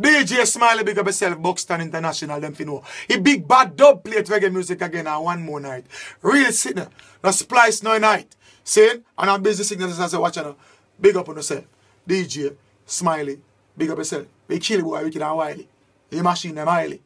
DJ Smiley big up yourself, Buxton International, them fi know. He big bad dub play reggae music again on uh, one more night. Real signal. Uh, the splice no night. Saying, and I'm busy signals as watch watcher. Now. Big up on yourself. DJ Smiley, big up yourself. We kill boy, wicked and Wiley. He machine them highly.